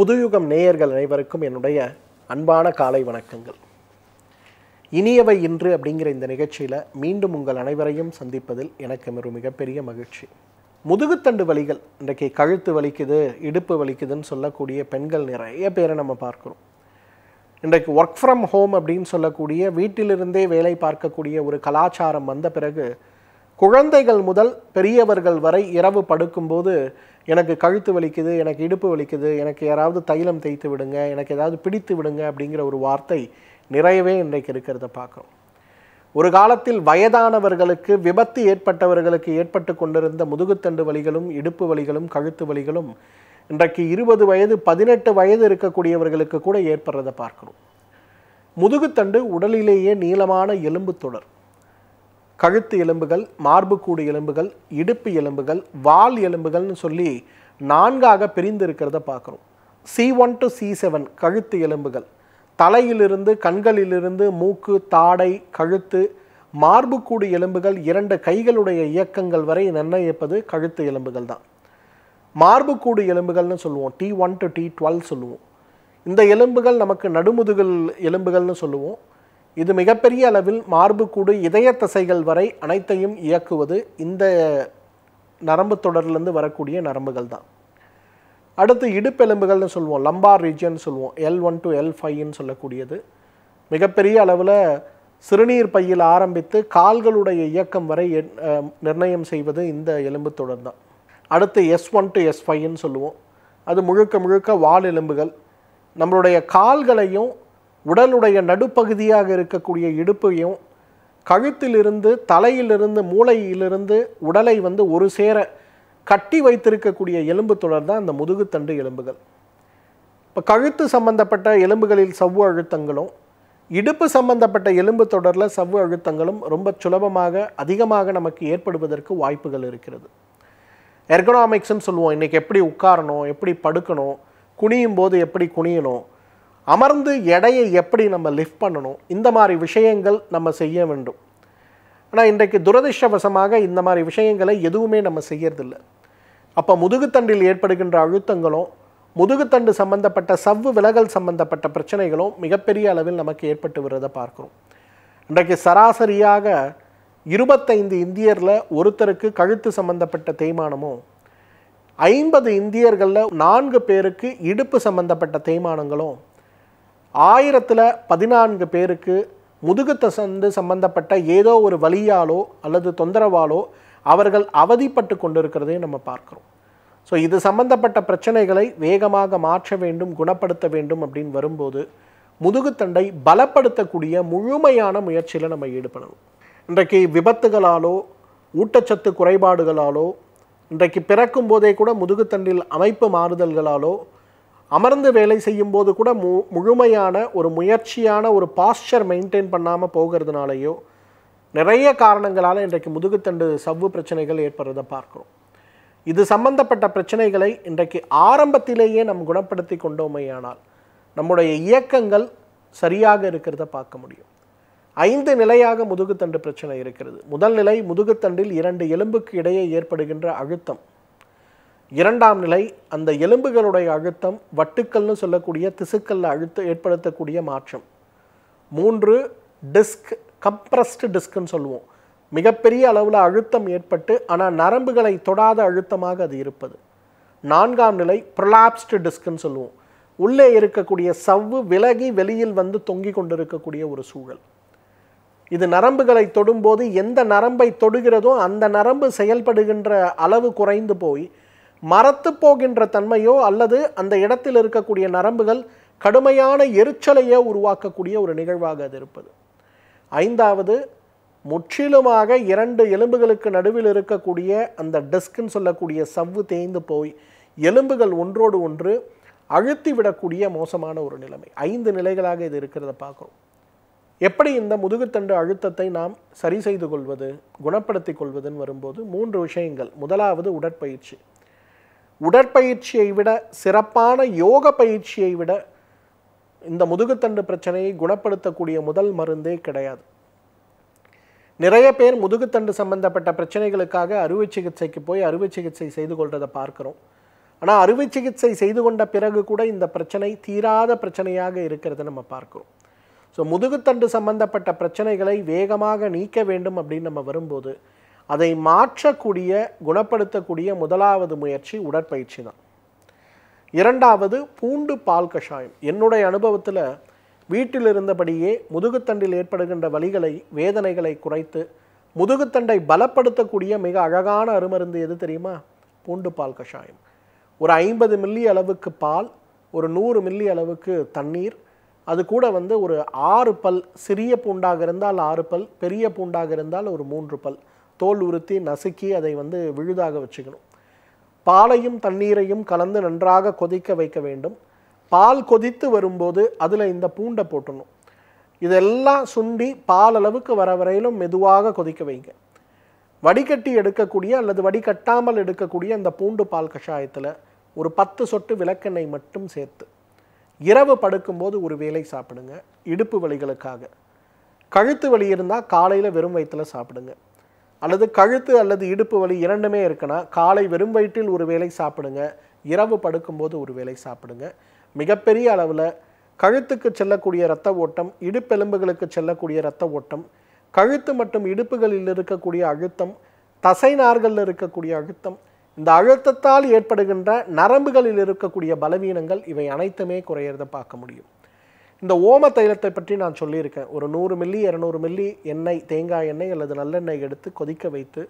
புதுயுகம் நேயர்கள் அனைவருக்கும் என்னுடைய அன்பான காலை வணக்கங்கள் இனியவை இன்று அப்படிங்கிற இந்த நிகழ்ச்சியில் மீண்டும் உங்கள் அனைவரையும் சந்திப்பதில் எனக்கு ஒரு மிகப்பெரிய மகிழ்ச்சி முதுகுத்தண்டு வலிகள் இன்றைக்கு கழுத்து வலிக்குது இடுப்பு வலிக்குதுன்னு சொல்லக்கூடிய பெண்கள் நிறைய பேரை நம்ம பார்க்குறோம் இன்றைக்கு ஒர்க் ஃப்ரம் ஹோம் அப்படின்னு சொல்லக்கூடிய வீட்டிலிருந்தே வேலை பார்க்கக்கூடிய ஒரு கலாச்சாரம் வந்த பிறகு குழந்தைகள் முதல் பெரியவர்கள் வரை இரவு படுக்கும்போது எனக்கு கழுத்து வலிக்குது எனக்கு இடுப்பு வலிக்குது எனக்கு யாராவது தைலம் தேய்த்து விடுங்க எனக்கு ஏதாவது பிடித்து விடுங்க அப்படிங்கிற ஒரு வார்த்தை நிறையவே இன்றைக்கு இருக்கிறத பார்க்குறோம் ஒரு காலத்தில் வயதானவர்களுக்கு விபத்து ஏற்பட்டவர்களுக்கு ஏற்பட்டு கொண்டிருந்த முதுகுத்தண்டு வலிகளும் இடுப்பு வலிகளும் கழுத்து வலிகளும் இன்றைக்கு இருபது வயது பதினெட்டு வயது இருக்கக்கூடியவர்களுக்கு கூட ஏற்படுறதை பார்க்குறோம் முதுகுத்தண்டு உடலிலேயே நீளமான எலும்பு தொடர் கழுத்து எலும்புகள் மார்புக்கூடு எலும்புகள் இடுப்பு எலும்புகள் வால் எலும்புகள்னு சொல்லி நான்காக பிரிந்து இருக்கிறத பார்க்குறோம் C one to C seven கழுத்து எலும்புகள் தலையிலிருந்து கண்களிலிருந்து மூக்கு தாடை கழுத்து மார்புக்கூடு எலும்புகள் இரண்டு கைகளுடைய இயக்கங்கள் வரை நிர்ணயிப்பது கழுத்து எலும்புகள் தான் மார்புக்கூடு எலும்புகள்னு சொல்லுவோம் T one to T twelve சொல்லுவோம் இந்த எலும்புகள் நமக்கு நடுமுதுகல் எலும்புகள்னு சொல்லுவோம் இது மிகப்பெரிய அளவில் மார்புக்கூடு இதய தசைகள் வரை அனைத்தையும் இயக்குவது இந்த நரம்பு தொடர்லேருந்து வரக்கூடிய நரம்புகள் தான் அடுத்து இடுப்பெலும்புகள்னு சொல்லுவோம் லம்பார் ரீஜன் சொல்லுவோம் எல் ஒன் டு எல் ஃபைவ்னு சொல்லக்கூடியது மிகப்பெரிய அளவில் சிறுநீர் பையில் ஆரம்பித்து கால்களுடைய இயக்கம் வரை நிர்ணயம் செய்வது இந்த எலும்பு தொடர் தான் அடுத்து எஸ் ஒன் டு எஸ் ஃபைவ்னு சொல்லுவோம் அது முழுக்க முழுக்க வால் எலும்புகள் நம்மளுடைய கால்களையும் உடலுடைய நடுப்பகுதியாக இருக்கக்கூடிய இடுப்பையும் கழுத்திலிருந்து தலையிலிருந்து மூளையிலிருந்து உடலை வந்து ஒரு சேர கட்டி வைத்திருக்கக்கூடிய எலும்பு தொடர் தான் இந்த முதுகுத்தண்டு எலும்புகள் இப்போ கழுத்து சம்பந்தப்பட்ட எலும்புகளில் சவ்வு அழுத்தங்களும் இடுப்பு சம்பந்தப்பட்ட எலும்பு தொடரில் சவ்வு அழுத்தங்களும் ரொம்ப சுலபமாக அதிகமாக நமக்கு ஏற்படுவதற்கு வாய்ப்புகள் இருக்கிறது எர்கனாமிக்ஸ்னு சொல்லுவோம் இன்றைக்கி எப்படி உட்காரணும் எப்படி படுக்கணும் குனியும் போது எப்படி குனியணும் அமர்ந்து எடையை எப்படி நம்ம லிஃப்ட் பண்ணணும் இந்த மாதிரி விஷயங்கள் நம்ம செய்ய வேண்டும் ஆனால் இன்றைக்கு துரதிருஷ்டவசமாக இந்த மாதிரி விஷயங்களை எதுவுமே நம்ம செய்யறதில்ல அப்போ முதுகுத்தண்டில் ஏற்படுகின்ற அழுத்தங்களும் முதுகுத்தண்டு சம்பந்தப்பட்ட சவ்வு விலகல் சம்பந்தப்பட்ட பிரச்சனைகளும் மிகப்பெரிய அளவில் நமக்கு ஏற்பட்டு வருவதை பார்க்குறோம் இன்றைக்கு சராசரியாக இருபத்தைந்து இந்தியரில் ஒருத்தருக்கு கழுத்து சம்பந்தப்பட்ட தேய்மானமும் ஐம்பது இந்தியர்களில் நான்கு பேருக்கு இடுப்பு சம்பந்தப்பட்ட தேய்மானங்களும் ஆயிரத்தில் பதினான்கு பேருக்கு முதுகுத்த சந்து சம்பந்தப்பட்ட ஏதோ ஒரு வழியாலோ அல்லது தொந்தரவாலோ அவர்கள் அவதிப்பட்டு கொண்டிருக்கிறதையும் நம்ம பார்க்குறோம் ஸோ இது சம்பந்தப்பட்ட பிரச்சனைகளை வேகமாக மாற்ற வேண்டும் குணப்படுத்த வேண்டும் அப்படின்னு வரும்போது முதுகுத்தண்டை பலப்படுத்தக்கூடிய முழுமையான முயற்சியில் நம்ம ஈடுபடணும் இன்றைக்கு விபத்துகளாலோ ஊட்டச்சத்து குறைபாடுகளாலோ இன்றைக்கு பிறக்கும் போதே கூட முதுகுத்தண்டில் அமைப்பு மாறுதல்களாலோ அமர்ந்து வேலை செய்யும்போது கூட மு முழுமையான ஒரு முயற்சியான ஒரு பாஸ்டர் மெயின்டைன் பண்ணாமல் போகிறதுனாலையோ நிறைய காரணங்களால் இன்றைக்கு முதுகுத்தண்டு சவ்வு பிரச்சனைகள் ஏற்படுறதை பார்க்குறோம் இது சம்பந்தப்பட்ட பிரச்சனைகளை இன்றைக்கு ஆரம்பத்திலேயே நம் குணப்படுத்தி கொண்டோமையானால் நம்முடைய இயக்கங்கள் சரியாக இருக்கிறத பார்க்க முடியும் ஐந்து நிலையாக முதுகுத்தண்டு பிரச்சனை இருக்கிறது முதல் நிலை முதுகுத்தண்டில் இரண்டு எலும்புக்கு இடையே ஏற்படுகின்ற அழுத்தம் இரண்டாம் நிலை அந்த எலும்புகளுடைய அழுத்தம் வட்டுக்கல்னு சொல்லக்கூடிய திசுக்கல்ல அழுத்த ஏற்படுத்தக்கூடிய மாற்றம் மூன்று டிஸ்க் கம்ப்ரஸ்டு டிஸ்க்குன்னு சொல்லுவோம் மிகப்பெரிய அளவில் அழுத்தம் ஏற்பட்டு ஆனால் நரம்புகளை தொடாத அழுத்தமாக அது இருப்பது நான்காம் நிலை ப்ரொலாப்ஸ்டு டிஸ்க்குன்னு சொல்லுவோம் உள்ளே இருக்கக்கூடிய சவ்வு விலகி வெளியில் வந்து தொங்கி கொண்டிருக்கக்கூடிய ஒரு சூழல் இது நரம்புகளை தொடும்போது எந்த நரம்பை தொடுகிறதோ அந்த நரம்பு செயல்படுகின்ற அளவு குறைந்து போய் மரத்து போகின்ற தன்மையோ அல்லது அந்த இடத்தில் இருக்கக்கூடிய நரம்புகள் கடுமையான எரிச்சலையோ உருவாக்கக்கூடிய ஒரு நிகழ்வாக அது இருப்பது ஐந்தாவது முற்றிலுமாக இரண்டு எலும்புகளுக்கு நடுவில் இருக்கக்கூடிய அந்த டெஸ்க்குன்னு சொல்லக்கூடிய சவ்வு தேய்ந்து போய் எலும்புகள் ஒன்றோடு ஒன்று அழுத்தி விடக்கூடிய மோசமான ஒரு நிலைமை ஐந்து நிலைகளாக இது இருக்கிறத பார்க்குறோம் எப்படி இந்த முதுகுத்தண்டு அழுத்தத்தை நாம் சரி செய்து கொள்வது குணப்படுத்திக் கொள்வதுன்னு வரும்போது மூன்று விஷயங்கள் முதலாவது உடற்பயிற்சி உடற்பயிற்சியை விட சிறப்பான யோக பயிற்சியை விட இந்த முதுகுத்தண்டு பிரச்சனையை குணப்படுத்தக்கூடிய முதல் மருந்தே கிடையாது நிறைய பேர் முதுகுத்தண்டு சம்பந்தப்பட்ட பிரச்சனைகளுக்காக அறுவை சிகிச்சைக்கு போய் அறுவை சிகிச்சை செய்து கொள்றதை பார்க்குறோம் ஆனால் அறுவை சிகிச்சை செய்து கொண்ட பிறகு கூட இந்த பிரச்சனை தீராத பிரச்சனையாக இருக்கிறத நம்ம பார்க்குறோம் ஸோ முதுகுத்தண்டு சம்பந்தப்பட்ட பிரச்சனைகளை வேகமாக நீக்க வேண்டும் அப்படின்னு நம்ம வரும்போது அதை மாற்றக்கூடிய குணப்படுத்தக்கூடிய முதலாவது முயற்சி உடற்பயிற்சி தான் இரண்டாவது பூண்டு பால் கஷாயம் என்னுடைய அனுபவத்தில் வீட்டில் இருந்தபடியே முதுகுத்தண்டில் ஏற்படுகின்ற வலிகளை வேதனைகளை குறைத்து முதுகுத்தண்டை பலப்படுத்தக்கூடிய மிக அழகான அருமருந்து எது தெரியுமா பூண்டு பால் கஷாயம் ஒரு ஐம்பது மில்லி அளவுக்கு பால் ஒரு நூறு மில்லி அளவுக்கு தண்ணீர் அது கூட வந்து ஒரு ஆறு பல் சிறிய பூண்டாக இருந்தால் ஆறு பல் பெரிய பூண்டாக இருந்தால் ஒரு மூன்று பல் தோல் உறுத்தி நசுக்கி அதை வந்து விழுதாக வச்சுக்கணும் பாலையும் தண்ணீரையும் கலந்து நன்றாக கொதிக்க வைக்க வேண்டும் பால் கொதித்து வரும்போது அதில் இந்த பூண்டை போட்டணும் இதெல்லாம் சுண்டி பால் அளவுக்கு வர வரையிலும் மெதுவாக கொதிக்க வைங்க வடிகட்டி எடுக்கக்கூடிய அல்லது வடிகட்டாமல் எடுக்கக்கூடிய அந்த பூண்டு பால் கஷாயத்தில் ஒரு பத்து சொட்டு விளக்கெண்ணெய் மட்டும் சேர்த்து இரவு படுக்கும்போது ஒரு வேலை சாப்பிடுங்க இடுப்பு வலிகளுக்காக கழுத்து வலி இருந்தால் காலையில் வெறும் வயிற்றில் சாப்பிடுங்க அல்லது கழுத்து அல்லது இடுப்பு வலி இரண்டுமே இருக்குன்னா காலை வெறும் வயிற்றில் ஒரு வேலை சாப்பிடுங்க இரவு படுக்கும்போது ஒரு வேலை சாப்பிடுங்க மிகப்பெரிய அளவில் கழுத்துக்கு செல்லக்கூடிய இரத்த ஓட்டம் இடுப்பெலும்புகளுக்கு செல்லக்கூடிய இரத்த ஓட்டம் கழுத்து மற்றும் இடுப்புகளில் இருக்கக்கூடிய அழுத்தம் தசை நார்களில் இருக்கக்கூடிய அழுத்தம் இந்த அழுத்தத்தால் ஏற்படுகின்ற நரம்புகளில் இருக்கக்கூடிய பலவீனங்கள் இவை அனைத்துமே குறையிறத பார்க்க முடியும் இந்த ஓம தைலத்தை பற்றி நான் சொல்லியிருக்கேன் ஒரு நூறு மில்லி இரநூறு மில்லி எண்ணெய் தேங்காய் எண்ணெய் அல்லது நல்லெண்ணெய் எடுத்து கொதிக்க வைத்து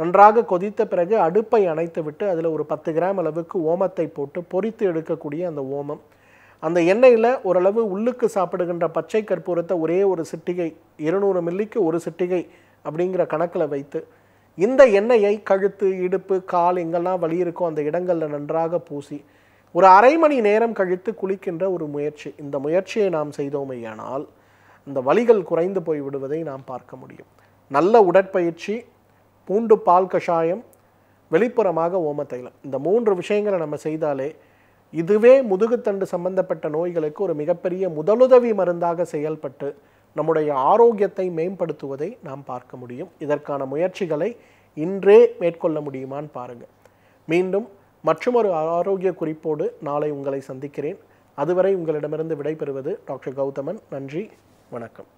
நன்றாக கொதித்த பிறகு அடுப்பை அணைத்து விட்டு அதில் ஒரு பத்து கிராம் அளவுக்கு ஓமத்தை போட்டு பொறித்து எடுக்கக்கூடிய அந்த ஓமம் அந்த எண்ணெயில் ஓரளவு உள்ளுக்கு சாப்பிடுகின்ற பச்சை கற்பூரத்தை ஒரே ஒரு சிட்டிகை இருநூறு மில்லிக்கு ஒரு சிட்டிகை அப்படிங்கிற கணக்கில் வைத்து இந்த எண்ணெயை கழுத்து இடுப்பு கால் எங்கெல்லாம் வலி இருக்கோ அந்த இடங்களில் நன்றாக பூசி ஒரு அரை மணி நேரம் கழித்து குளிக்கின்ற ஒரு முயற்சி இந்த முயற்சியை நாம் செய்தோமையானால் இந்த வலிகள் குறைந்து போய் விடுவதை நாம் பார்க்க முடியும் நல்ல உடற்பயிற்சி பூண்டு பால் கஷாயம் வெளிப்புறமாக ஓம தைலம் இந்த மூன்று விஷயங்களை நம்ம செய்தாலே இதுவே முதுகுத்தண்டு சம்பந்தப்பட்ட நோய்களுக்கு ஒரு மிகப்பெரிய முதலுதவி மருந்தாக செயல்பட்டு நம்முடைய ஆரோக்கியத்தை மேம்படுத்துவதை நாம் பார்க்க முடியும் இதற்கான முயற்சிகளை இன்றே மேற்கொள்ள முடியுமான்னு பாருங்கள் மீண்டும் மற்றும் ஒரு ஆரோக்கிய குறிப்போடு நாளை உங்களை சந்திக்கிறேன் அதுவரை உங்களிடமிருந்து விடைபெறுவது டாக்டர் கௌதமன் நன்றி வணக்கம்